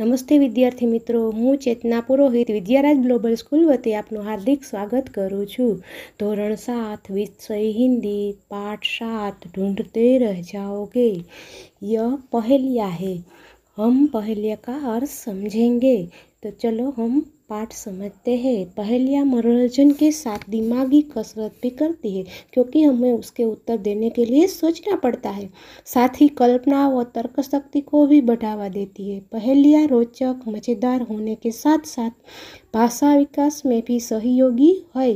નમસ્તે વિદ્યાર્થી મિત્રો હું ચેતના પુરોહિત વિદ્યારાજ ગ્લોબલ સ્કૂલ વતી આપનું હાર્દિક સ્વાગત કરું છું ધોરણ સાત વિષય હિન્દી પાઠ સાત ઢૂંઢતે રહ જાઓગે यह पहेलिया है हम पहेलिया का अर्थ समझेंगे तो चलो हम पाठ समझते हैं पहेलियाँ मनोरंजन के साथ दिमागी कसरत भी करती है क्योंकि हमें उसके उत्तर देने के लिए सोचना पड़ता है साथ ही कल्पना व तर्क शक्ति को भी बढ़ावा देती है पहलियाँ रोचक मज़ेदार होने के साथ साथ भाषा विकास में भी सहयोगी है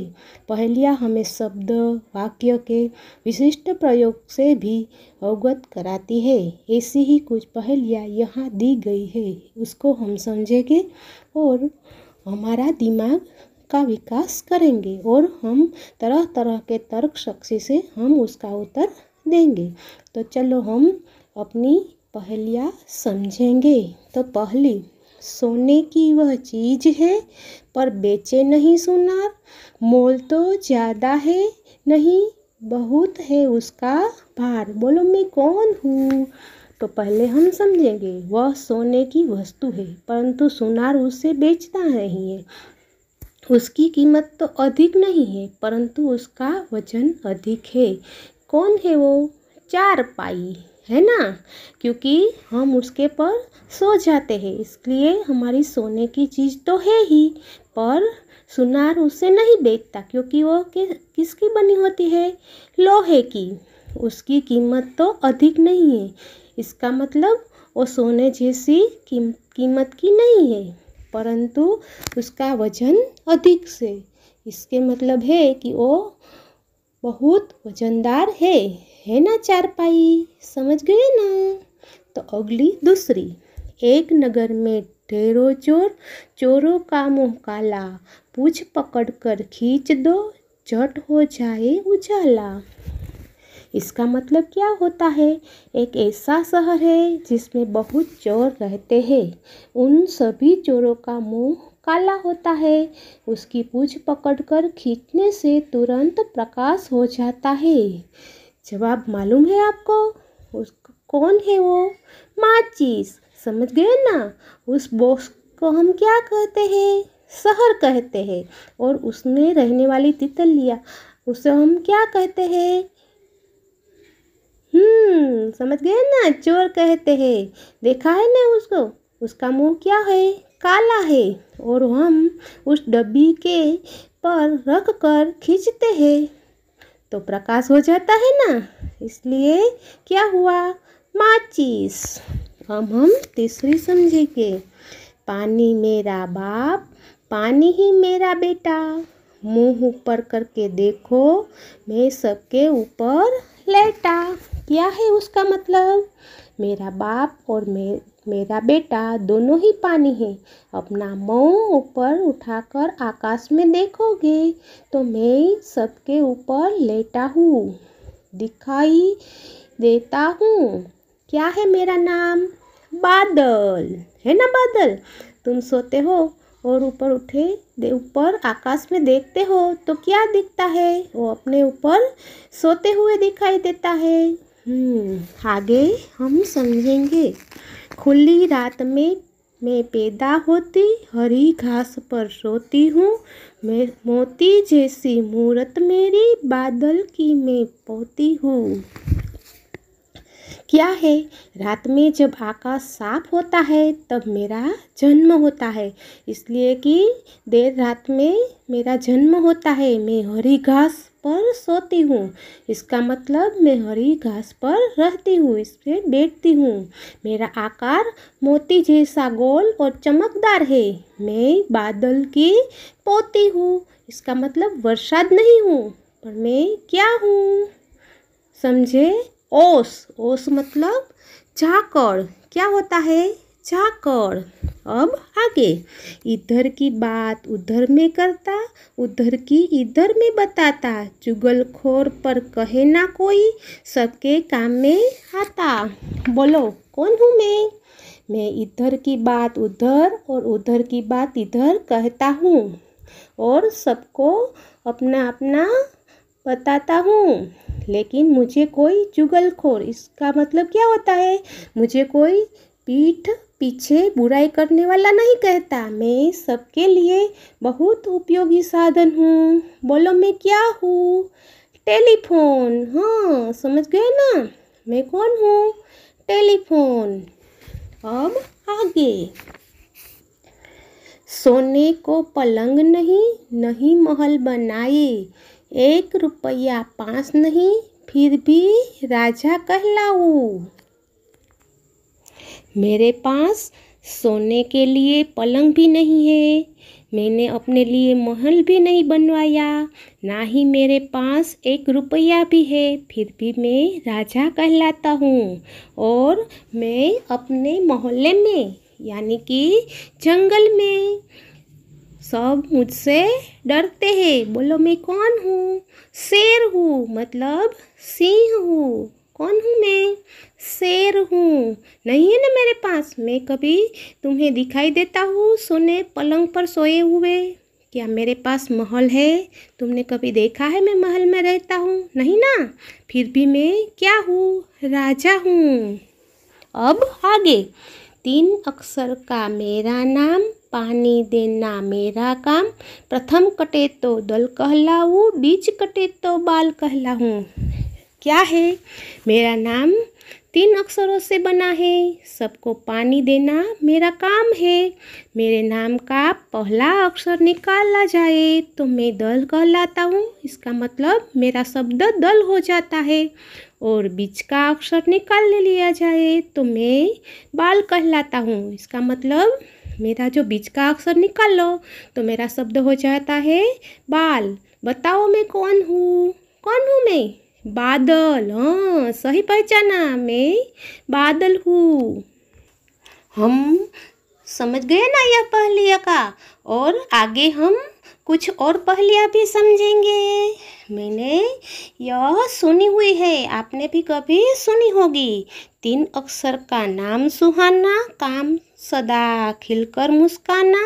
पहलिया हमें शब्द वाक्य के विशिष्ट प्रयोग से भी अवगत कराती है ऐसी ही कुछ पहलिया यहाँ दी गई है उसको हम समझेंगे और हमारा दिमाग का विकास करेंगे और हम तरह तरह के तर्क शक्ति से हम उसका उत्तर देंगे तो चलो हम अपनी पहलियाँ समझेंगे तो पहली सोने की वह चीज है पर बेचे नहीं सुनार मोल तो ज़्यादा है नहीं बहुत है उसका भार बोलो मैं कौन हूँ तो पहले हम समझेंगे वह सोने की वस्तु है परंतु सुनार उसे बेचता नहीं है उसकी कीमत तो अधिक नहीं है परंतु उसका वजन अधिक है कौन है वो चार पाई है ना क्योंकि हम उसके पर सो जाते हैं इसलिए हमारी सोने की चीज़ तो है ही पर सुनार उसे नहीं बेचता क्योंकि वो कि, किसकी बनी होती है लोहे की उसकी कीमत तो अधिक नहीं है इसका मतलब वो सोने जैसी कीम, कीमत की नहीं है परंतु उसका वजन अधिक से इसके मतलब है कि वो बहुत वजनदार है है ना चारपाई समझ गए ना तो अगली दूसरी एक नगर में ढेरों चोर चोरों का मुंह काला पूछ पकड़ कर खींच दो झट हो जाए उजाला इसका मतलब क्या होता है एक ऐसा शहर है जिसमें बहुत चोर रहते हैं उन सभी चोरों का मुंह काला होता है उसकी पूछ पकड़कर खींचने से तुरंत प्रकाश हो जाता है जवाब मालूम है आपको उस कौन है वो माचिस समझ गए ना उस बॉक्स को हम क्या कहते हैं शहर कहते हैं और उसमें रहने वाली तितलियाँ उसे हम क्या कहते हैं हम्म, समझ गए ना चोर कहते हैं देखा है ना उसको उसका मुंह क्या है काला है और हम उस डब्बी के पर रख कर खींचते हैं तो प्रकाश हो जाता है ना इसलिए क्या हुआ माचिस अब हम तीसरी समझेंगे पानी मेरा बाप पानी ही मेरा बेटा मुंह ऊपर करके देखो मैं सबके ऊपर लेटा क्या है उसका मतलब मेरा बाप और मे मेरा बेटा दोनों ही पानी है अपना मऊ ऊपर उठाकर आकाश में देखोगे तो मैं सबके ऊपर लेटा हूँ दिखाई देता हूँ क्या है मेरा नाम बादल है ना बादल तुम सोते हो और ऊपर उठे ऊपर आकाश में देखते हो तो क्या दिखता है वो अपने ऊपर सोते हुए दिखाई देता है हम्म, आगे हम समझेंगे खुली रात में मैं पैदा होती हरी घास पर सोती हूँ मैं मोती जैसी मूरत मेरी बादल की मैं पोती हूँ क्या है रात में जब आकाश साफ होता है तब मेरा जन्म होता है इसलिए कि देर रात में मेरा जन्म होता है मैं हरी घास पर सोती हूँ इसका मतलब मैं हरी घास पर रहती हूँ इस पर बैठती हूँ मेरा आकार मोती जैसा गोल और चमकदार है मैं बादल की पोती हूँ इसका मतलब वर्षाद नहीं हूँ पर मैं क्या हूँ समझे ओस ओस मतलब झाकड़ क्या होता है झाकड़ अब आगे इधर की बात उधर में करता उधर की इधर में बताता जुगलखोर पर कहे ना कोई सबके काम में आता बोलो कौन हूँ मैं मैं इधर की बात उधर और उधर की बात इधर कहता हूँ और सबको अपना अपना बताता हूँ लेकिन मुझे कोई जुगलखोर इसका मतलब क्या होता है मुझे कोई पीठ पीछे बुराई करने वाला नहीं कहता मैं सबके लिए बहुत उपयोगी साधन हूँ बोलो मैं क्या हूँ टेलीफोन हाँ समझ गए ना मैं कौन हूँ टेलीफोन अब आगे सोने को पलंग नहीं नहीं महल बनाए एक रुपया पास नहीं फिर भी राजा कहलाऊ मेरे पास सोने के लिए पलंग भी नहीं है मैंने अपने लिए महल भी नहीं बनवाया ना ही मेरे पास एक रुपया भी है फिर भी मैं राजा कहलाता हूँ और मैं अपने मोहल्ले में यानी कि जंगल में सब मुझसे डरते हैं बोलो मैं कौन हूँ शेर हूँ मतलब सिंह हूँ कौन हूँ मैं शेर हूँ नहीं है ना मेरे पास मैं कभी तुम्हें दिखाई देता हूँ सोने पलंग पर सोए हुए क्या मेरे पास महल है तुमने कभी देखा है मैं महल में रहता हूँ नहीं ना फिर भी मैं क्या हूँ राजा हूँ अब आगे तीन अक्षर का मेरा नाम पानी देना मेरा काम प्रथम कटे तो दल कहलाऊ બીજ कटे तो बाल कहलाऊ क्या है मेरा नाम तीन अक्षरों से बना है सबको पानी देना मेरा काम है मेरे नाम का पहला अक्षर निकाला जाए तो मैं दल कहलाता हूँ इसका मतलब मेरा शब्द दल हो जाता है और बीच का अक्षर निकाल लिया जाए तो मैं बाल कहलाता हूँ इसका मतलब मेरा जो बीच का अक्षर निकाल लो तो मेरा शब्द हो जाता है बाल बताओ मैं कौन हूँ कौन हूँ मैं बादल हाँ सही पहचाना मैं बादल हूँ हम समझ गए ना यह पहलिया का और आगे हम कुछ और पहलियाँ भी समझेंगे मैंने यह सुनी हुई है आपने भी कभी सुनी होगी तीन अक्षर का नाम सुहाना काम सदा खिलकर मुस्काना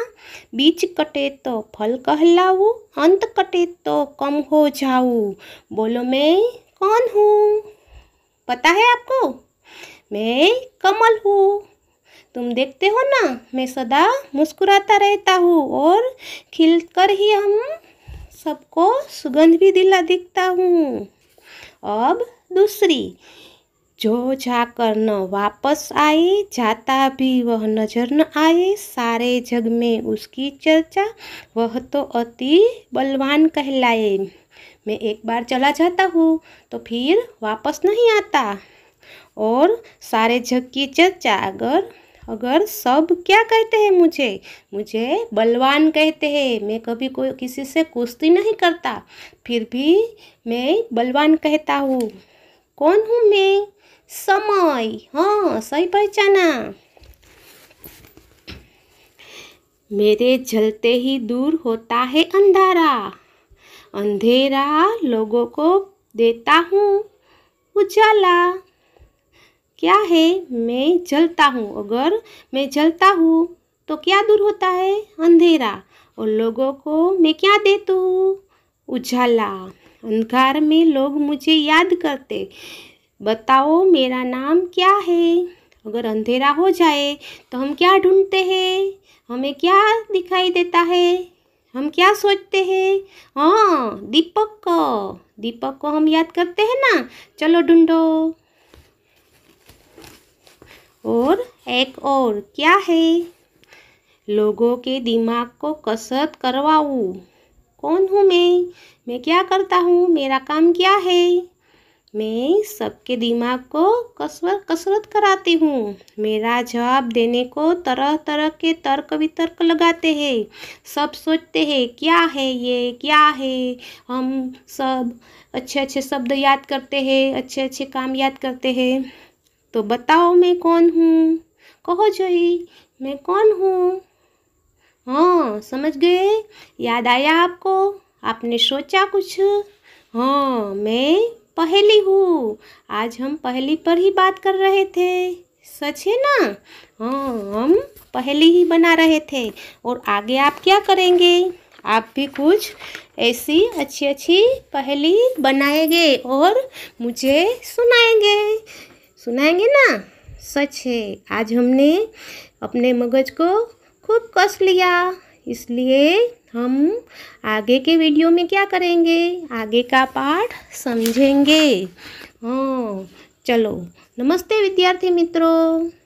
बीच कटे तो फल कहलाऊ अंत कटे तो कम हो जाऊ बोलो मैं कौन हूँ पता है आपको मैं कमल हूँ तुम देखते हो ना मैं सदा मुस्कुराता रहता हूँ और खिल कर ही हम सबको सुगंध भी दिला दिखता हूँ अब दूसरी जो जाकर न वापस आए जाता भी वह नजर न आए सारे जग में उसकी चर्चा वह तो अति बलवान कहलाए मैं एक बार चला जाता हूँ तो फिर वापस नहीं आता और सारे जग की चर्चा अगर अगर सब क्या कहते हैं मुझे मुझे बलवान कहते हैं मैं कभी कोई किसी से कुश्ती नहीं करता फिर भी मैं बलवान कहता हूँ कौन हूँ मैं समय हाँ सही पहचाना मेरे जलते ही दूर होता है अंधारा अंधेरा लोगों को देता हूँ उजाला क्या है मैं जलता हूँ अगर मैं जलता हूँ तो क्या दूर होता है अंधेरा और लोगों को मैं क्या देता हूँ उजाला अंधकार में लोग मुझे याद करते बताओ मेरा नाम क्या है अगर अंधेरा हो जाए तो हम क्या ढूंढते हैं हमें क्या दिखाई देता है हम क्या सोचते हैं हाँ दीपक को दीपक को हम याद करते हैं ना चलो ढूंढो और एक और क्या है लोगों के दिमाग को कसरत करवाऊँ कौन हूँ मैं मैं क्या करता हूँ मेरा काम क्या है मैं सबके दिमाग को कसर कसरत कराती हूँ मेरा जवाब देने को तरह तरह के तर्क वितर्क लगाते हैं सब सोचते हैं क्या है ये क्या है हम सब अच्छे अच्छे शब्द याद करते हैं अच्छे अच्छे काम याद करते हैं तो बताओ मैं कौन हूँ कहो जोई मैं कौन हूँ हाँ समझ गए याद आया आपको आपने सोचा कुछ हाँ मैं पहली हूँ आज हम पहली पर ही बात कर रहे थे सच है ना हाँ हम पहली ही बना रहे थे और आगे आप क्या करेंगे आप भी कुछ ऐसी अच्छी अच्छी पहेली बनाएंगे और मुझे सुनाएंगे सुनाएंगे ना सच है आज हमने अपने मगज को खूब कस लिया इसलिए हम आगे के वीडियो में क्या करेंगे आगे का पाठ समझेंगे हाँ चलो नमस्ते विद्यार्थी मित्रों